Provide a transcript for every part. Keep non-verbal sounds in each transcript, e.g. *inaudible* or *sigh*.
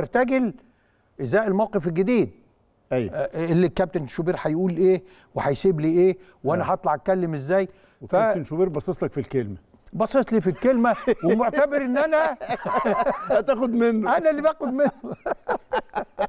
ترتجل ازاء الموقف الجديد ايوه اللي الكابتن شوبير هيقول ايه وهيسيب لي ايه وانا هطلع اتكلم ازاي وكابتن ف... شوبير باصص لك في الكلمه باصص لي في الكلمه ومعتبر ان انا *laughs* هتاخد منه انا اللي باخد منه *laughs*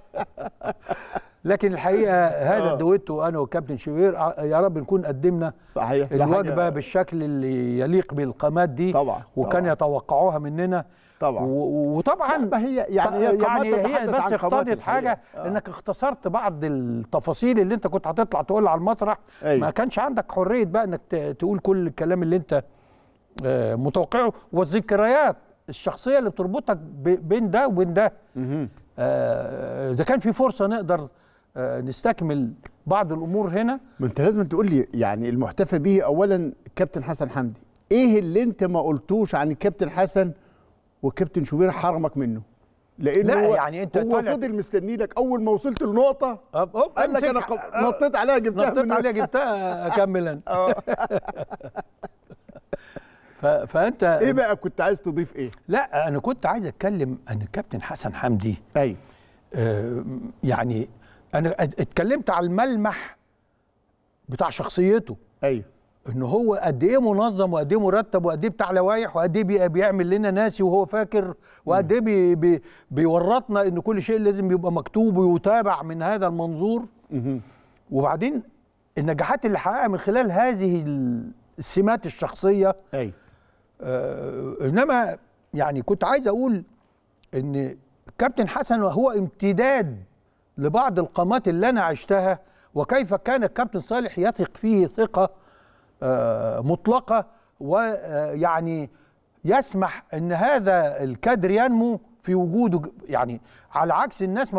لكن الحقيقه هذا الدويتو آه. انا وكابتن شوبير آه، يا رب نكون قدمنا صحيح الوجبه بالشكل اللي يليق بالقامات دي طبعا وكان طبعا. يتوقعوها مننا طبعا وطبعا ما هي يعني هي يعني هي بس اقتضت حاجه آه. انك اختصرت بعض التفاصيل اللي انت كنت هتطلع تقولها على المسرح أيوه. ما كانش عندك حريه بقى انك تقول كل الكلام اللي انت آه، متوقعه والذكريات الشخصيه اللي بتربطك بين ده وبين ده اذا آه كان في فرصه نقدر آه، نستكمل بعض الامور هنا ما انت لازم تقول لي يعني المحتفى به اولا كابتن حسن حمدي ايه اللي انت ما قلتوش عن الكابتن حسن والكابتن شوبير حرمك منه لانه لا هو يعني انت هو فضل مستني لك اول ما وصلت لنقطه قال لك انا نطيت عليها جبتها نطيت عليها جبتها اكمل *laughs* انا آه. فانت ايه بقى كنت عايز تضيف ايه؟ لا انا كنت عايز اتكلم ان الكابتن حسن حمدي ايوه آه يعني انا اتكلمت على الملمح بتاع شخصيته ايوه ان هو قد ايه منظم وقد ايه مرتب وقد ايه بتاع لوايح وقد ايه بيعمل لنا ناسي وهو فاكر وقد ايه بي بي بيورطنا ان كل شيء لازم يبقى مكتوب ويتابع من هذا المنظور وبعدين النجاحات اللي حققها من خلال هذه السمات الشخصيه ايوه آه انما يعني كنت عايز اقول ان كابتن حسن هو امتداد لبعض القامات اللي أنا عشتها وكيف كان الكابتن صالح يثق فيه ثقة آه، مطلقة ويعني آه، يسمح أن هذا الكادر ينمو في وجوده يعني على عكس الناس